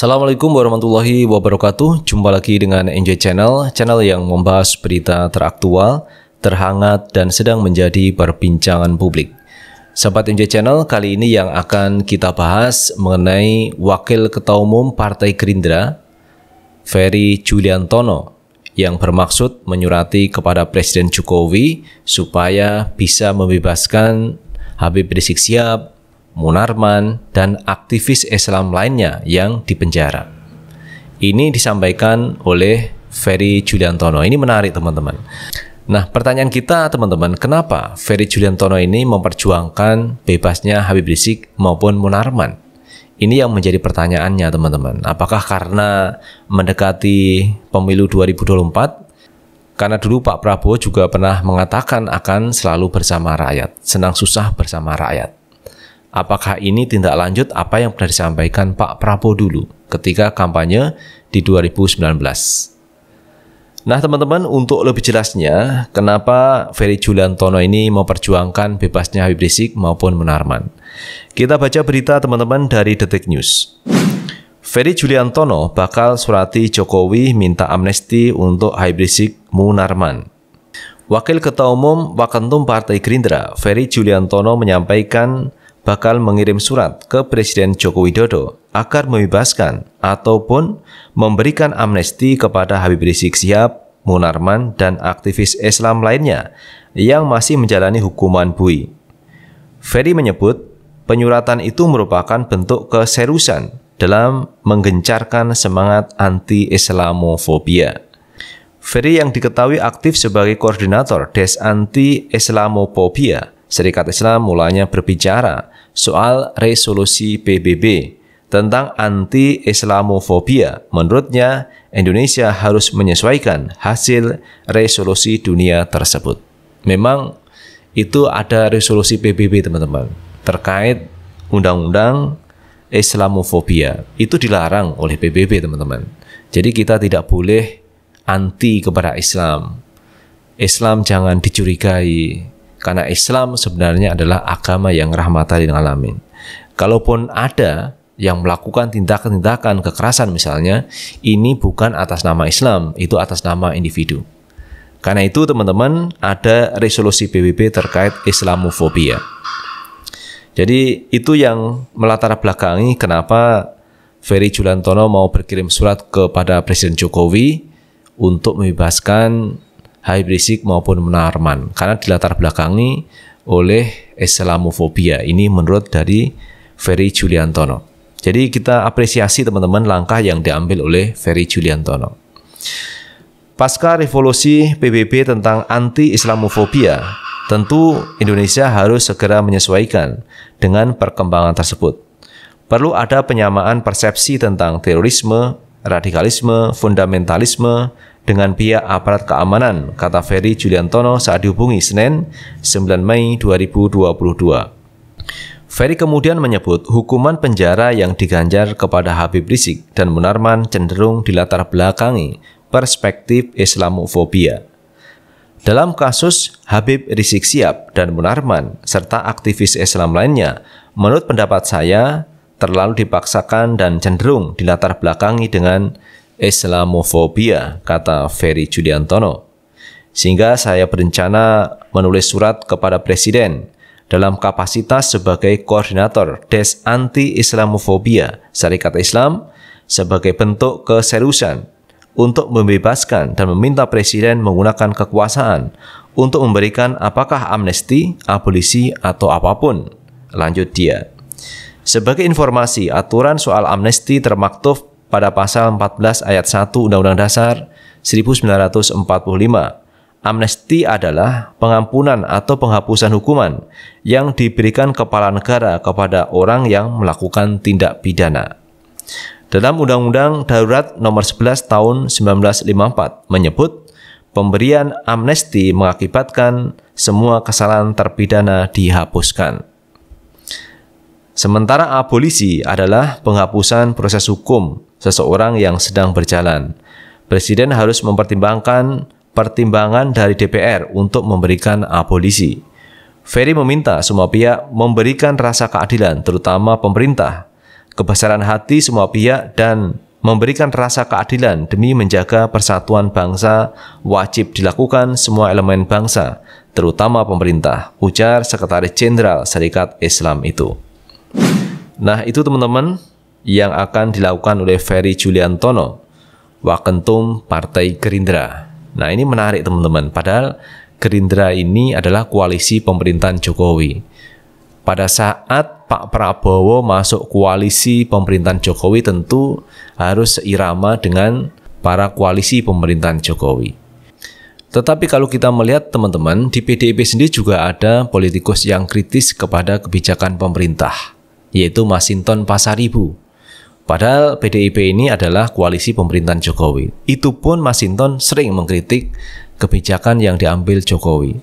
Assalamualaikum warahmatullahi wabarakatuh. Jumpa lagi dengan Enjoy Channel, channel yang membahas berita teraktual, terhangat, dan sedang menjadi perbincangan publik. Sahabat Enjoy Channel, kali ini yang akan kita bahas mengenai Wakil Ketua Umum Partai Gerindra, Ferry Juliantono, yang bermaksud menyurati kepada Presiden Jokowi supaya bisa membebaskan Habib Rizik Sihab Munarman, dan aktivis Islam lainnya yang dipenjara. Ini disampaikan oleh Ferry Juliantono. Ini menarik teman-teman. Nah, pertanyaan kita teman-teman, kenapa Ferry Juliantono ini memperjuangkan bebasnya Habib Rizik maupun Munarman? Ini yang menjadi pertanyaannya teman-teman. Apakah karena mendekati pemilu 2024? Karena dulu Pak Prabowo juga pernah mengatakan akan selalu bersama rakyat, senang susah bersama rakyat. Apakah ini tindak lanjut apa yang pernah disampaikan Pak Prabowo dulu ketika kampanye di 2019? Nah teman-teman untuk lebih jelasnya kenapa Ferry Juliantono ini memperjuangkan bebasnya Habib Rizik maupun Munarman. Kita baca berita teman-teman dari Detik News. Ferry Juliantono bakal surati Jokowi minta amnesti untuk Habib Rizik Munarman. Wakil Ketua Umum Wakentum Partai Gerindra, Ferry Juliantono menyampaikan bakal mengirim surat ke Presiden Joko Widodo agar membebaskan ataupun memberikan amnesti kepada Habib Rizik Sihab, Munarman, dan aktivis Islam lainnya yang masih menjalani hukuman bui. Ferry menyebut penyuratan itu merupakan bentuk keserusan dalam menggencarkan semangat anti-Islamofobia. Ferry yang diketahui aktif sebagai koordinator Des Anti Islamofobia Serikat Islam mulanya berbicara soal resolusi PBB tentang anti-Islamofobia. Menurutnya, Indonesia harus menyesuaikan hasil resolusi dunia tersebut. Memang itu ada resolusi PBB, teman-teman, terkait undang-undang Islamofobia. Itu dilarang oleh PBB, teman-teman. Jadi kita tidak boleh anti kepada Islam. Islam jangan dicurigai, karena Islam sebenarnya adalah agama yang rahmatan lil alamin. Kalaupun ada yang melakukan tindakan-tindakan kekerasan misalnya, ini bukan atas nama Islam, itu atas nama individu. Karena itu teman-teman ada resolusi PBB terkait Islamofobia. Jadi itu yang melatar belakangi kenapa Ferry Julantono mau berkirim surat kepada Presiden Jokowi untuk membebaskan Habib Rizik maupun Munarman karena dilatar belakangi oleh Islamofobia. Ini menurut dari Ferry Juliantono. Jadi kita apresiasi teman-teman langkah yang diambil oleh Ferry Juliantono. Pasca revolusi PBB tentang anti-Islamofobia, tentu Indonesia harus segera menyesuaikan dengan perkembangan tersebut. Perlu ada penyamaan persepsi tentang terorisme, radikalisme, fundamentalisme, dengan pihak aparat keamanan, kata Ferry Juliantono saat dihubungi Senin 9 Mei 2022. Ferry kemudian menyebut hukuman penjara yang diganjar kepada Habib Rizik dan Munarman cenderung dilatar belakangi perspektif Islamofobia. Dalam kasus Habib Rizik Siap dan Munarman serta aktivis Islam lainnya, menurut pendapat saya terlalu dipaksakan dan cenderung dilatar belakangi dengan Islamofobia, kata Ferry Judiantono. Sehingga saya berencana menulis surat kepada Presiden dalam kapasitas sebagai koordinator Des Anti Islamofobia Serikat Islam sebagai bentuk keseriusan untuk membebaskan dan meminta Presiden menggunakan kekuasaan untuk memberikan apakah amnesti, abolisi, atau apapun. Lanjut dia. Sebagai informasi, aturan soal amnesti termaktub pada pasal 14 ayat 1 Undang-Undang Dasar 1945. Amnesti adalah pengampunan atau penghapusan hukuman yang diberikan kepala negara kepada orang yang melakukan tindak pidana. Dalam Undang-Undang Darurat Nomor 11 Tahun 1954 menyebut pemberian amnesti mengakibatkan semua kesalahan terpidana dihapuskan. Sementara abolisi adalah penghapusan proses hukum seseorang yang sedang berjalan. Presiden harus mempertimbangkan pertimbangan dari DPR untuk memberikan abolisi. Ferry meminta semua pihak memberikan rasa keadilan, terutama pemerintah, kebesaran hati semua pihak dan memberikan rasa keadilan demi menjaga persatuan bangsa wajib dilakukan semua elemen bangsa, terutama pemerintah, ujar Sekretaris Jenderal Serikat Islam itu. Nah, itu teman-teman yang akan dilakukan oleh Ferry Juliantono, Wakentum Partai Gerindra. Nah ini menarik teman-teman, padahal Gerindra ini adalah koalisi pemerintahan Jokowi. Pada saat Pak Prabowo masuk koalisi pemerintahan Jokowi tentu harus seirama dengan para koalisi pemerintahan Jokowi. Tetapi kalau kita melihat teman-teman, di PDIP sendiri juga ada politikus yang kritis kepada kebijakan pemerintah, yaitu Masinton Pasaribu. Padahal PDIP ini adalah koalisi pemerintahan Jokowi. Itu pun Masinton sering mengkritik kebijakan yang diambil Jokowi.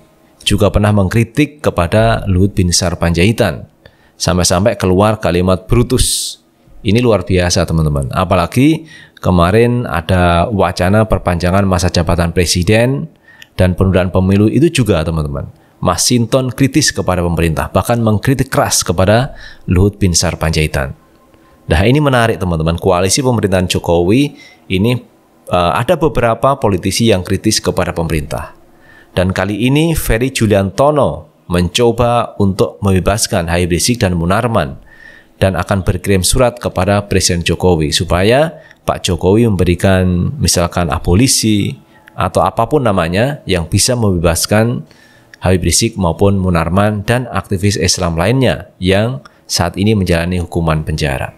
Juga pernah mengkritik kepada Luhut Binsar Panjaitan. Sampai-sampai keluar kalimat Brutus. Ini luar biasa teman-teman. Apalagi kemarin ada wacana perpanjangan masa jabatan presiden dan penundaan pemilu itu juga teman-teman. Masinton kritis kepada pemerintah, bahkan mengkritik keras kepada Luhut Binsar Panjaitan. Nah ini menarik teman-teman, koalisi pemerintahan Jokowi ini uh, ada beberapa politisi yang kritis kepada pemerintah. Dan kali ini Ferry Juliantono mencoba untuk membebaskan Habib Rizik dan Munarman dan akan berkirim surat kepada Presiden Jokowi supaya Pak Jokowi memberikan misalkan abolisi atau apapun namanya yang bisa membebaskan Habib Rizik maupun Munarman dan aktivis Islam lainnya yang saat ini menjalani hukuman penjara.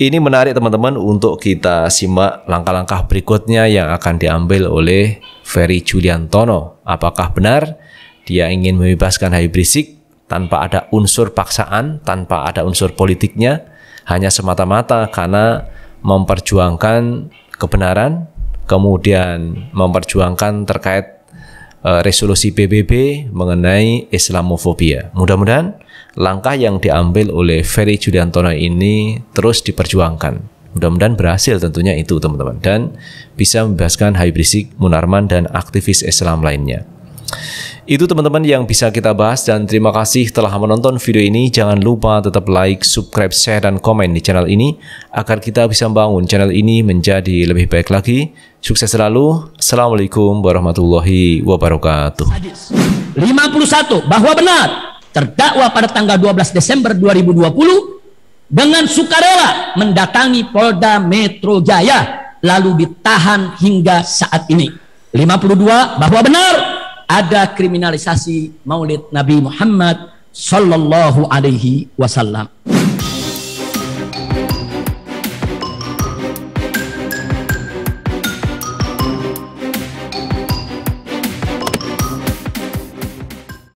Ini menarik teman-teman untuk kita simak langkah-langkah berikutnya yang akan diambil oleh Ferry Juliantono. Apakah benar dia ingin membebaskan Habib Rizik tanpa ada unsur paksaan, tanpa ada unsur politiknya, hanya semata-mata karena memperjuangkan kebenaran, kemudian memperjuangkan terkait Eh, resolusi PBB mengenai Islamofobia. Mudah-mudahan langkah yang diambil oleh Ferry Juliantono ini terus diperjuangkan. Mudah-mudahan berhasil tentunya itu teman-teman dan bisa membebaskan Habib Rizik, Munarman dan aktivis Islam lainnya. Itu teman-teman yang bisa kita bahas dan terima kasih telah menonton video ini. Jangan lupa tetap like, subscribe, share, dan komen di channel ini agar kita bisa membangun channel ini menjadi lebih baik lagi. Sukses selalu. Assalamualaikum warahmatullahi wabarakatuh. 51 bahwa benar terdakwa pada tanggal 12 Desember 2020 dengan sukarela mendatangi Polda Metro Jaya lalu ditahan hingga saat ini. 52 bahwa benar ada kriminalisasi Maulid Nabi Muhammad sallallahu alaihi wasallam.